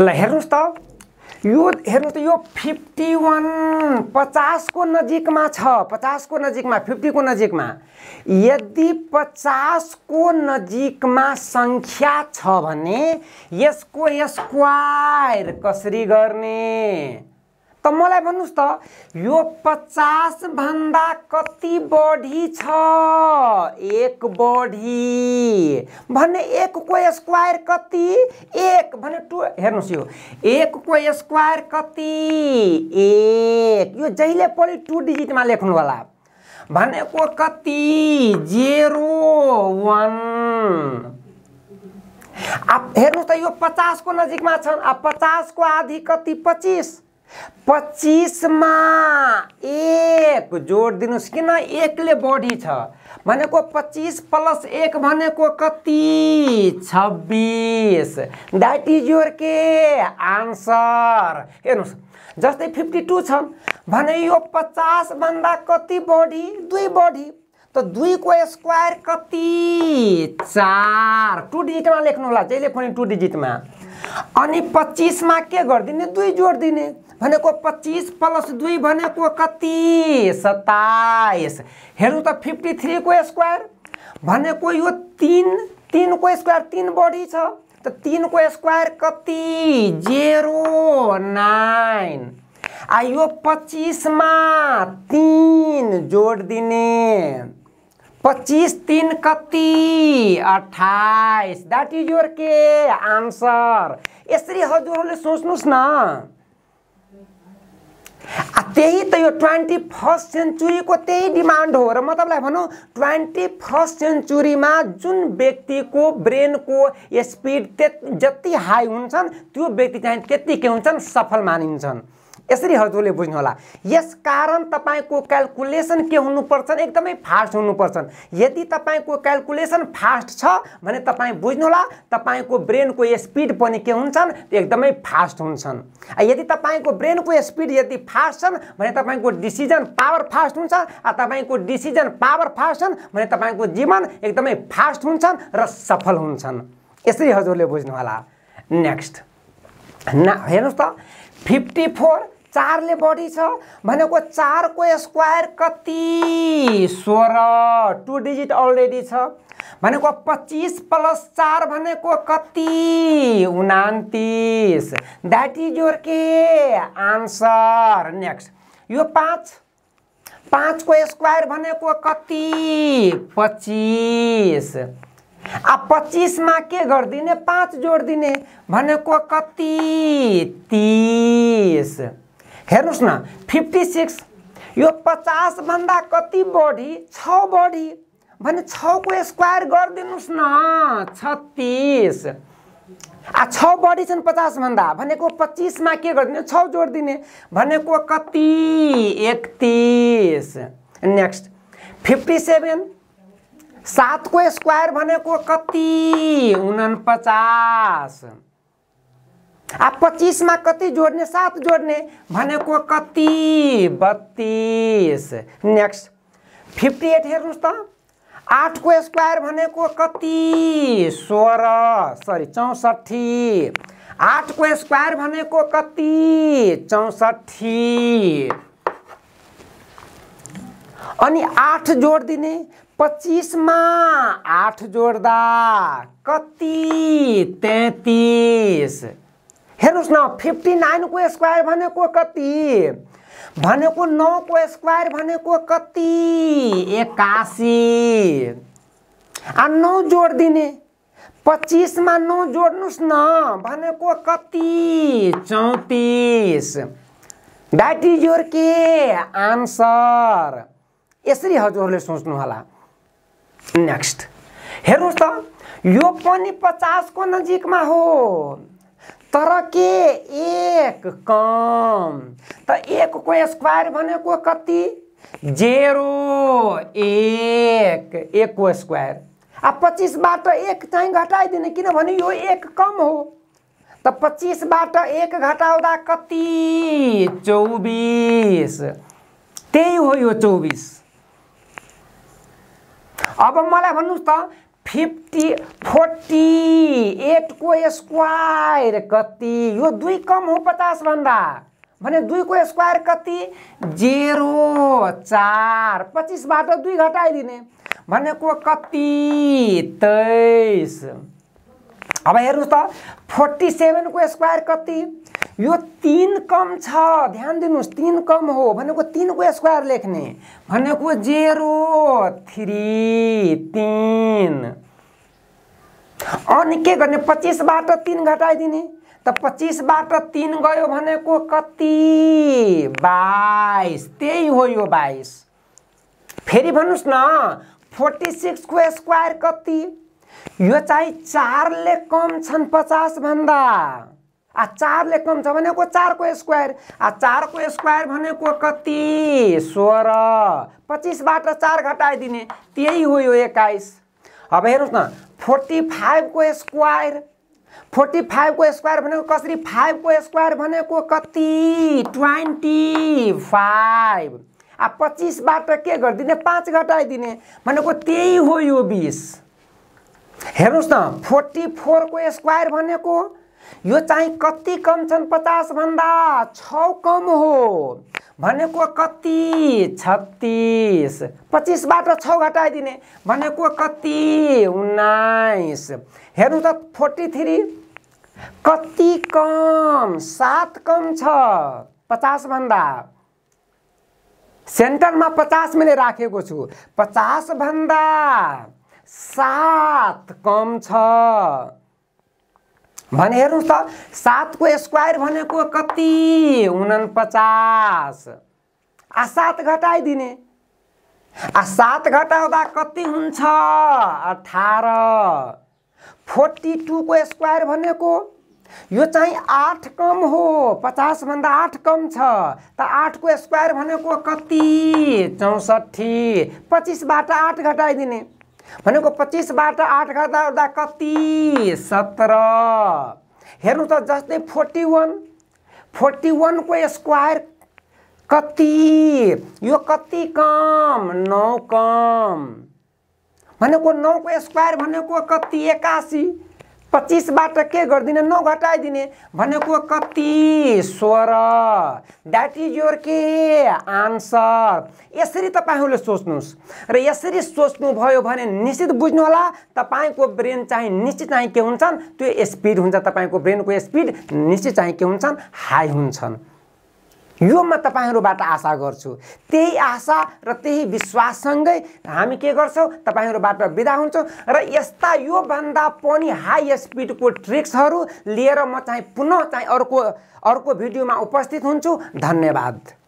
ल हेर्नुहोस् त यो हेर्नुहोस् त यो फिफ्टी वान पचासको नजिकमा छ पचासको नजिकमा फिफ्टीको नजिकमा यदि पचासको नजिकमा सङ्ख्या छ भने यसको स्क्वायर कसरी गर्ने त मलाई भन्नुहोस् त यो पचासभन्दा कति बढी छ एक बढी भने एकको स्क्वायर कति एक भने टु हेर्नुहोस् यो एकको स्क्वायर कति एक यो जहिले पनि टु डिजिटमा लेख्नु होला भनेको कति जेरो वान हेर्नुहोस् त यो पचासको नजिकमा छन् अब पचासको आधी कति पच्चिस पच्चिसमा एक जोड दिनुहोस् किन एकले बढी छ भनेको पच्चिस प्लस एक भनेको कति छब्बिस द्याट इज योर के आन्सर हेर्नुहोस् जस्तै फिफ्टी टू छ भने यो पचासभन्दा कति बढी दुई बढी त दुईको स्क्वायर कति चार टु डिजिटमा लेख्नु होला जहिले पनि टु डिजिटमा अनि पच्चिसमा के गरिदिने दुई जोडिदिने भनेको पच्चिस प्लस दुई भनेको कति सत्ताइस हेरौँ त फिफ्टी थ्रीको स्क्वायर भनेको यो तिन तिनको स्क्वायर तिन बढी छ त तिनको स्क्वायर कति जेरो नाइन आ यो पच्चिसमा तिन जोड दिने पच्चिस तिन कति अठाइस द्याट इज योर के आन्सर यसरी हजुरहरूले सोच्नुहोस् न त्यही त यो ट्वेन्टी फर्स्ट सेन्चुरीको त्यही डिमान्ड हो र म तपाईँलाई भनौँ ट्वेन्टी फर्स्ट सेन्चुरीमा जुन व्यक्तिको ब्रेनको स्पिड त्यति जति हाई हुन्छन् त्यो व्यक्ति चाहिँ त्यति के हुन्छन् सफल मानिन्छन् यसरी हजुरले होला यस कारण तपाईँको क्यालकुलेसन के हुनुपर्छ एकदमै फास्ट हुनुपर्छ यदि तपाईँको क्यालकुलेसन फास्ट छ भने तपाईँ बुझ्नुहोला तपाईँको ब्रेनको स्पिड पनि के हुन्छन् एकदमै फास्ट हुन्छन् यदि तपाईँको ब्रेनको स्पिड यदि फास्ट छन् भने तपाईँको डिसिजन पावर फास्ट हुन्छ तपाईँको डिसिजन पावर फास्ट छन् भने तपाईँको जीवन एकदमै फास्ट हुन्छन् र सफल हुन्छन् यसरी हजुरले बुझ्नु होला नेक्स्ट न हेर्नुहोस् त फिफ्टी फोर चारले बढी छ भनेको चारको स्क्वायर कति सोह्र टु डिजिट अलरेडी छ भनेको पच्चिस प्लस चार भनेको कति उनातिस द्याट इज योर के आन्सर नेक्स्ट यो पाँच पाँचको स्क्वायर भनेको कति पच्चिस आ पच्चिसमा के गरिदिने पाँच जोडिदिने भनेको कति तिस हेर्नुहोस् न फिफ्टी सिक्स यो पचासभन्दा कति बढी छ बढी भने छको स्क्वायर गरिदिनुहोस् न छत्तिस आ छ बढी छन् पचासभन्दा भनेको पच्चिसमा के गरिदिने छ जोडिदिने भनेको कति एकतिस नेक्स्ट फिफ्टी सेभेन सातको स्क्वायर भनेको कति उनपचास अब पच्चिसमा कति जोड्ने सात जोड्ने भनेको कति बत्तिस नेक्स्ट फिफ्टी एट हेर्नुहोस् त आठको स्क्वायर भनेको कति सोह्र सरी चौसठी आठको स्क्वायर भनेको कति चौसठी अनि आठ जोडिदिने पच्चिसमा आठ जोड्दा कति तेत्तिस हेन न फिफ्टी को स्क्वायर भनेको कति भनेको को स्क्वायर भनेको कति एक्सी आ नौ जोड दिने में नौ जोड्नुहोस् न भनेको कति चौतिस द्याट इज योर के आन्सर यसरी हजुरहरूले सोच्नुहोला नेक्स्ट हेर्नुहोस् त यो पनि नजिक नजिकमा हो तर के एक कम त एकको स्क्वायर भनेको कति जेरो एक एकको स्क्वायर अब पच्चिसबाट एक चाहिँ घटाइदिने किनभने यो एक कम हो त पच्चिसबाट एक घटाउँदा कति चौबिस त्यही हो यो चौबिस अब मलाई भन्नुहोस् त फिफ्टी फोर्टी एटको स्क्वायर कति यो दुई कम हो पचासभन्दा भने दुईको स्क्वायर कति जेरो चार पच्चिसबाट दुई घटाइदिने भनेको कति तेइस अब हेर्नुहोस् त फोर्टी सेभेनको स्क्वायर कति यो तिन कम छ ध्यान दिनुहोस् तिन कम हो भनेको तिनको स्क्वायर लेख्ने भनेको जेरो थ्री तिन अनि के गर्ने पच्चिसबाट तिन घटाइदिने त पच्चिसबाट तिन गयो भनेको कति बाइस त्यही हो यो बाइस फेरि भन्नुहोस् न फोर्टी सिक्सको स्क्वायर कति यो चाहिँ चारले कम छन् पचासभन्दा आ चारले कम छ भनेको चारको स्क्वायर आ चारको स्क्वायर भनेको कति सोह्र पच्चिसबाट चार घटाइदिने त्यही हो यो एक्काइस अब हेर्नुहोस् न फोर्टी फाइभको स्क्वायर फोर्टी फाइभको स्क्वायर भनेको कसरी फाइभको स्क्वायर भनेको कति ट्वेन्टी फाइभ आ पच्चिसबाट के गरिदिने पाँच घटाइदिने भनेको त्यही हो यो बिस हेर्नुहोस् न फोर्टी फोरको स्क्वायर भनेको यो चाहिँ कति कम छन् भन्दा छ कम हो भनेको कति छत्तिस पच्चिसबाट छ घटाइदिने भनेको कति उन्नाइस हेर्नु त फोर्टी थ्री कति कम सात कम छ पचासभन्दा सेन्टरमा पचास मैले राखेको छु पचासभन्दा सात कम छ भने हेर्नुहोस् त सातको स्क्वायर भनेको कति उनपचास आ सात घटाइदिने आ सात घटाउँदा कति हुन्छ अठार फोर्टी टूको स्क्वायर भनेको यो चाहिँ आठ कम हो पचासभन्दा आठ कम छ त आठको स्क्वायर भनेको कति चौसठी पच्चिसबाट आठ घटाइदिने भनेको पच्चिसबाट आठ गर्दा ओर्दा कति सत्र हेर्नु त जस्तै फोर्टी वान फोर्टी वानको स्क्वायर कति यो कति कम नौ कम भनेको नौको स्क्वायर भनेको कति एकासी पच्चिसबाट के गरिदिने नघटाइदिने भनेको कति स्वर द्याट इज योर के आन्सर यसरी तपाईँहरूले सोच्नुहोस् र यसरी सोच्नुभयो भने निश्चित बुझ्नु होला तपाईँको ब्रेन चाहिँ निश्चित चाहिँ के हुन्छन् त्यो स्पिड हुन्छ तपाईँको ब्रेनको स्पिड निश्चित चाहिँ के हुन्छन् हाई हुन्छन् यो म तपाईँहरूबाट आशा गर्छु त्यही आशा र त्यही विश्वाससँगै हामी के गर्छौँ तपाईँहरूबाट विदा हुन्छौँ र यस्ता योभन्दा पनि हाई स्पिडको ट्रिक्सहरू लिएर म चाहिँ पुनः चाहिँ अर्को अर्को भिडियोमा उपस्थित हुन्छु धन्यवाद